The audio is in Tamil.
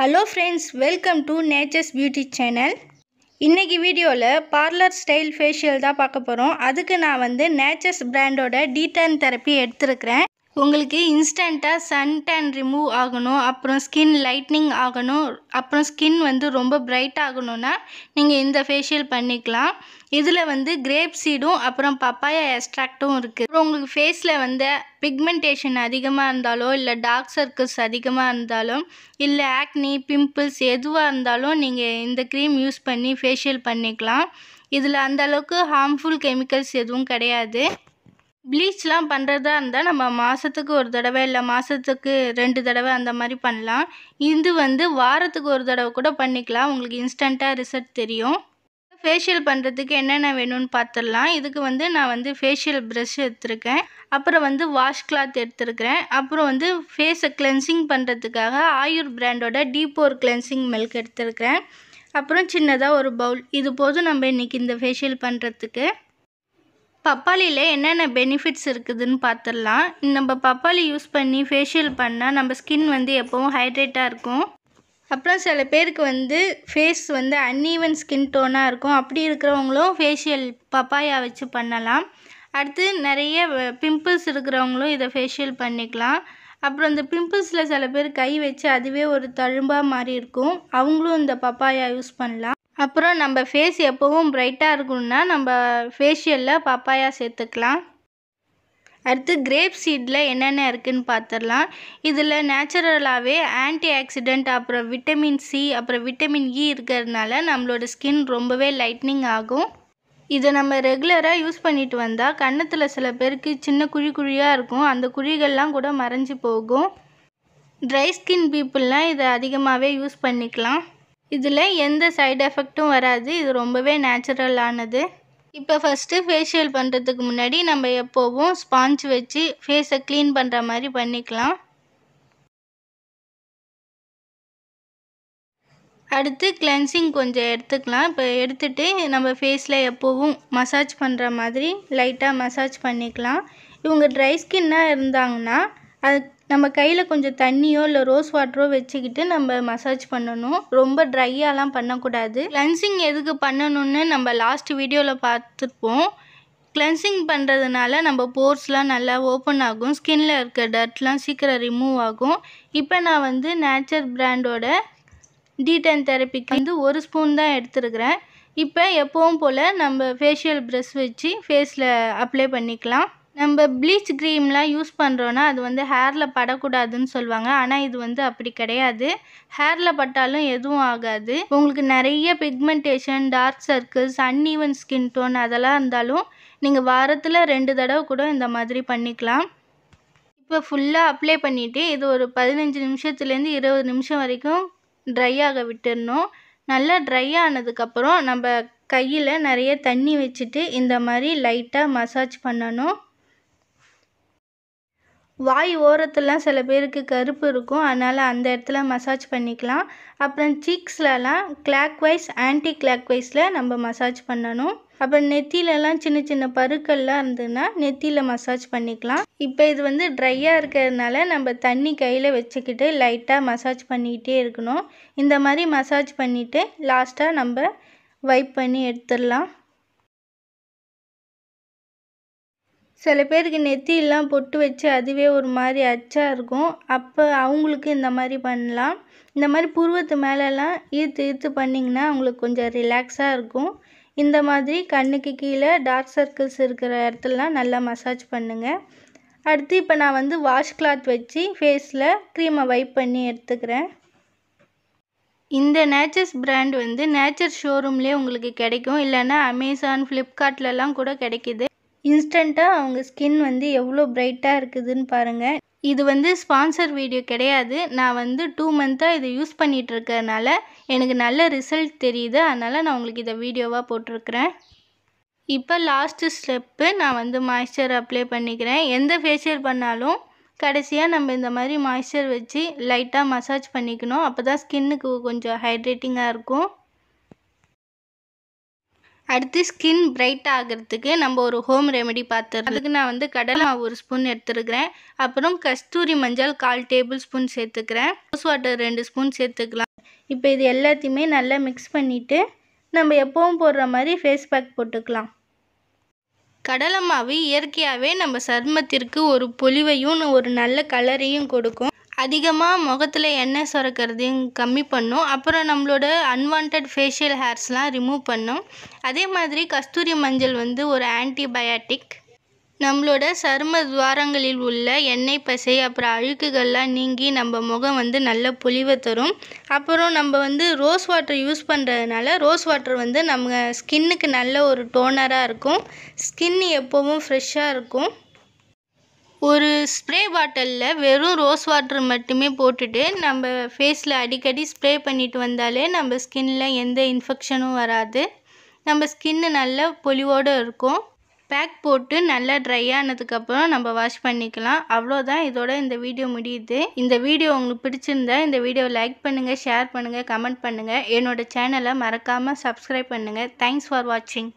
hello friends welcome to Nature's beauty channel இன்றைக்கி வீடியோவில் பார்லர் ஸ்டைல் ஃபேஷியல் தான் பார்க்க போகிறோம் அதுக்கு நான் வந்து நேச்சர்ஸ் பிராண்டோட டீடன் தெரப்பி எடுத்துருக்கிறேன் உங்களுக்கு இன்ஸ்டண்ட்டாக சன் டேன் ரிமூவ் ஆகணும் அப்புறம் ஸ்கின் லைட்னிங் ஆகணும் அப்புறம் ஸ்கின் வந்து ரொம்ப பிரைட் ஆகணும்னா நீங்கள் இந்த ஃபேஷியல் பண்ணிக்கலாம் இதில் வந்து கிரேப் சீடும் அப்புறம் பப்பாயா எக்ஸ்ட்ராக்டும் இருக்குது அப்புறம் உங்களுக்கு ஃபேஸில் வந்து பிக்மெண்டேஷன் அதிகமாக இருந்தாலோ இல்லை டார்க் சர்க்கிள்ஸ் அதிகமாக இருந்தாலும் இல்லை ஆக்னி பிம்பிள்ஸ் எதுவாக இருந்தாலும் நீங்கள் இந்த க்ரீம் யூஸ் பண்ணி ஃபேஷியல் பண்ணிக்கலாம் இதில் அந்தளவுக்கு ஹார்ம்ஃபுல் கெமிக்கல்ஸ் எதுவும் கிடையாது ப்ளீச்லாம் பண்ணுறதா இருந்தால் நம்ம மாதத்துக்கு ஒரு தடவை இல்லை மாதத்துக்கு ரெண்டு தடவை அந்த மாதிரி பண்ணலாம் இது வந்து வாரத்துக்கு ஒரு தடவை கூட பண்ணிக்கலாம் உங்களுக்கு இன்ஸ்டண்ட்டாக ரிசல்ட் தெரியும் ஃபேஷியல் பண்ணுறதுக்கு என்னென்ன வேணும்னு பார்த்துடலாம் இதுக்கு வந்து நான் வந்து ஃபேஷியல் ப்ரெஷ் எடுத்திருக்கேன் அப்புறம் வந்து வாஷ் கிளாத் எடுத்திருக்கிறேன் அப்புறம் வந்து ஃபேஸை கிளென்சிங் பண்ணுறதுக்காக ஆயுர் பிராண்டோட டீப்போர் கிளென்சிங் மில்க் எடுத்திருக்கிறேன் அப்புறம் சின்னதாக ஒரு பவுல் இது போதும் நம்ம இன்றைக்கி இந்த ஃபேஷியல் பண்ணுறதுக்கு பப்பாளியில் என்னென்ன பெனிஃபிட்ஸ் இருக்குதுன்னு பார்த்துடலாம் நம்ம பப்பாளி யூஸ் பண்ணி ஃபேஷியல் பண்ணால் நம்ம ஸ்கின் வந்து எப்போவும் ஹைட்ரேட்டாக இருக்கும் அப்புறம் சில பேருக்கு வந்து ஃபேஸ் வந்து அன்ஈவன் ஸ்கின் டோனாக இருக்கும் அப்படி இருக்கிறவங்களும் ஃபேஷியல் பப்பாயா வச்சு பண்ணலாம் அடுத்து நிறைய பிம்பிள்ஸ் இருக்கிறவங்களும் இதை ஃபேஷியல் பண்ணிக்கலாம் அப்புறம் இந்த பிம்பிள்ஸில் சில பேர் கை வச்சு அதுவே ஒரு தழும்பாக மாதிரி இருக்கும் அவங்களும் இந்த பப்பாயா யூஸ் பண்ணலாம் அப்புறம் நம்ம ஃபேஸ் எப்போவும் ப்ரைட்டாக இருக்கணும்னா நம்ம ஃபேஷியலில் பப்பாயா சேர்த்துக்கலாம் அடுத்து கிரேப் சீடில் என்னென்ன இருக்குதுன்னு பார்த்துடலாம் இதில் நேச்சுரலாகவே ஆன்டி ஆக்சிடெண்ட் அப்புறம் விட்டமின் சி அப்புறம் விட்டமின் இ e இருக்கிறதுனால நம்மளோட ஸ்கின் ரொம்பவே லைட்னிங் ஆகும் இதை நம்ம ரெகுலராக யூஸ் பண்ணிட்டு வந்தால் கன்னத்தில் சில பேருக்கு சின்ன குழி குழியாக இருக்கும் அந்த குழிகள்லாம் கூட மறைஞ்சு போகும் ட்ரை ஸ்கின் பீப்புளெலாம் இதை அதிகமாகவே யூஸ் பண்ணிக்கலாம் இதில் எந்த சைடு எஃபெக்ட்டும் வராது இது ரொம்பவே நேச்சுரலானது இப்போ ஃபஸ்ட்டு ஃபேஷியல் பண்ணுறதுக்கு முன்னாடி நம்ம எப்போவும் ஸ்பாஞ்ச் வச்சு ஃபேஸை க்ளீன் பண்ணுற மாதிரி பண்ணிக்கலாம் அடுத்து கிளென்சிங் கொஞ்சம் எடுத்துக்கலாம் இப்போ எடுத்துகிட்டு நம்ம ஃபேஸில் எப்போவும் மசாஜ் பண்ணுற மாதிரி லைட்டாக மசாஜ் பண்ணிக்கலாம் இவங்க ட்ரை ஸ்கின்னாக இருந்தாங்கன்னா அது நம்ம கையில் கொஞ்சம் தண்ணியோ இல்லை ரோஸ் வாட்டரோ வச்சுக்கிட்டு நம்ம மசாஜ் பண்ணணும் ரொம்ப ட்ரையாலாம் பண்ணக்கூடாது கிளென்சிங் எதுக்கு பண்ணணும்னு நம்ம லாஸ்ட் வீடியோவில் பார்த்துருப்போம் கிளென்சிங் பண்ணுறதுனால நம்ம போர்ஸ்லாம் நல்லா ஓப்பன் ஆகும் ஸ்கின்ல இருக்க டர்ட்லாம் சீக்கிரம் ரிமூவ் ஆகும் இப்போ நான் வந்து நேச்சர் பிராண்டோட டீடன் தெரப்பிக்கு வந்து ஒரு ஸ்பூன் தான் எடுத்துருக்கிறேன் இப்போ எப்பவும் போல் நம்ம ஃபேஷியல் ப்ரெஷ் வச்சு ஃபேஸில் அப்ளை பண்ணிக்கலாம் நம்ம ப்ளீச் க்ரீம்லாம் யூஸ் பண்ணுறோன்னா அது வந்து ஹேரில் படக்கூடாதுன்னு சொல்லுவாங்க ஆனால் இது வந்து அப்படி கிடையாது ஹேரில் பட்டாலும் எதுவும் ஆகாது உங்களுக்கு நிறைய pigmentation dark circles uneven skin tone அதெல்லாம் இருந்தாலும் நீங்கள் வாரத்தில் ரெண்டு தடவை கூட இந்த மாதிரி பண்ணிக்கலாம் இப்போ ஃபுல்லாக அப்ளை பண்ணிவிட்டு இது ஒரு பதினஞ்சு நிமிஷத்துலேருந்து இருபது நிமிஷம் வரைக்கும் ட்ரை ஆக விட்டுடணும் நல்லா ட்ரை ஆனதுக்கப்புறம் நம்ம கையில் நிறைய தண்ணி வச்சுட்டு இந்த மாதிரி லைட்டாக மசாஜ் பண்ணணும் வாய் ஓரத்துலலாம் சில பேருக்கு கருப்பு இருக்கும் அதனால் அந்த இடத்துல மசாஜ் பண்ணிக்கலாம் அப்புறம் சீக்ஸ்லலாம் கிளாக் வைஸ் ஆன்டி கிளாக் வைஸில் நம்ம மசாஜ் பண்ணணும் அப்புறம் நெத்திலலாம் சின்ன சின்ன பருக்கள்லாம் இருந்ததுன்னா நெத்தியில் மசாஜ் பண்ணிக்கலாம் இப்போ இது வந்து ட்ரையாக இருக்கிறதுனால நம்ம தண்ணி கையில் வச்சுக்கிட்டு லைட்டாக மசாஜ் பண்ணிக்கிட்டே இருக்கணும் இந்த மாதிரி மசாஜ் பண்ணிவிட்டு லாஸ்ட்டாக நம்ம வைப் பண்ணி எடுத்துடலாம் சில பேருக்கு நெத்திலாம் பொட்டு வச்சு அதுவே ஒரு மாதிரி அச்சாக இருக்கும் அப்போ அவங்களுக்கு இந்த மாதிரி பண்ணலாம் இந்த மாதிரி புருவத்து மேலெலாம் ஈர்த்து ஈர்த்து பண்ணிங்கன்னா அவங்களுக்கு கொஞ்சம் ரிலாக்ஸாக இருக்கும் இந்த மாதிரி கண்ணுக்கு கீழே டார்க் சர்க்கிள்ஸ் இருக்கிற இடத்துலலாம் நல்லா மசாஜ் பண்ணுங்கள் அடுத்து இப்போ நான் வந்து வாஷ் கிளாத் வச்சு ஃபேஸில் க்ரீமை வைப் பண்ணி எடுத்துக்கிறேன் இந்த நேச்சர்ஸ் பிராண்ட் வந்து நேச்சர் ஷோரூம்லேயே உங்களுக்கு கிடைக்கும் இல்லைன்னா அமேசான் ஃப்ளிப்கார்ட்லலாம் கூட கிடைக்கிது இன்ஸ்டண்ட்டாக அவங்க ஸ்கின் வந்து எவ்வளோ பிரைட்டாக இருக்குதுன்னு பாருங்கள் இது வந்து ஸ்பான்சர் வீடியோ கிடையாது நான் வந்து டூ மந்த்தாக இதை யூஸ் பண்ணிகிட்டு இருக்கிறதுனால எனக்கு நல்ல ரிசல்ட் தெரியுது அதனால் நான் உங்களுக்கு இதை வீடியோவாக போட்டிருக்கிறேன் இப்போ லாஸ்ட்டு ஸ்டெப்பு நான் வந்து மாய்ஸ்சர் அப்ளை பண்ணிக்கிறேன் எந்த ஃபேஷியல் பண்ணாலும் கடைசியாக நம்ம இந்த மாதிரி மாய்ஸ்சர் வச்சு லைட்டாக மசாஜ் பண்ணிக்கணும் அப்போ தான் ஸ்கின்னுக்கு கொஞ்சம் ஹைட்ரேட்டிங்காக இருக்கும் அடுத்து ஸ்கின் பிரைட் ஆகிறதுக்கு நம்ம ஒரு ஹோம் ரெமெடி பார்த்துருக்கோம் அதுக்கு நான் வந்து கடலை மாவு ஒரு ஸ்பூன் எடுத்துருக்கிறேன் அப்புறம் கஸ்தூரி மஞ்சள் கால் டேபிள் ஸ்பூன் சேர்த்துக்கிறேன் ரோஸ் வாட்டர் ரெண்டு ஸ்பூன் சேர்த்துக்கலாம் இப்போ இது எல்லாத்தையுமே நல்லா மிக்ஸ் பண்ணிவிட்டு நம்ம எப்போவும் போடுற மாதிரி ஃபேஸ் பேக் போட்டுக்கலாம் கடலை மாவு இயற்கையாகவே நம்ம சர்மத்திற்கு ஒரு பொலிவையும் ஒரு நல்ல கலரையும் கொடுக்கும் அதிகமாக முகத்தில் எண்ணெய் சுரக்கிறதையும் கம்மி பண்ணும் அப்புறம் நம்மளோட அன்வான்ட் ஃபேஷியல் ஹேர்ஸ்லாம் ரிமூவ் பண்ணும் அதே மாதிரி கஸ்தூரி மஞ்சள் வந்து ஒரு ஆன்டிபயாட்டிக் நம்மளோட சரும துவாரங்களில் உள்ள எண்ணெய் பசை அப்புறம் அழுக்குகள்லாம் நீங்கி நம்ம முகம் வந்து நல்ல பொலிவை தரும் அப்புறம் நம்ம வந்து ரோஸ் வாட்டர் யூஸ் பண்ணுறதுனால ரோஸ் வாட்டர் வந்து நம்ம ஸ்கின்னுக்கு நல்ல ஒரு டோனராக இருக்கும் ஸ்கின் எப்போவும் ஃப்ரெஷ்ஷாக இருக்கும் ஒரு ஸ்ப்ரே பாட்டிலில் வெறும் ரோஸ் வாட்டர் மட்டுமே போட்டுட்டு நம்ம ஃபேஸில் அடிக்கடி ஸ்ப்ரே பண்ணிட்டு வந்தாலே நம்ம ஸ்கின்னில் எந்த இன்ஃபெக்ஷனும் வராது நம்ம ஸ்கின்னு நல்ல பொலிவோடு இருக்கும் பேக் போட்டு நல்லா ட்ரை ஆனதுக்கப்புறம் நம்ம வாஷ் பண்ணிக்கலாம் அவ்வளோதான் இதோட இந்த வீடியோ முடியுது இந்த வீடியோ உங்களுக்கு பிடிச்சிருந்தா இந்த வீடியோ லைக் பண்ணுங்கள் ஷேர் பண்ணுங்கள் கமெண்ட் பண்ணுங்கள் என்னோடய சேனலை மறக்காமல் சப்ஸ்கிரைப் பண்ணுங்கள் தேங்க்ஸ் ஃபார் வாட்சிங்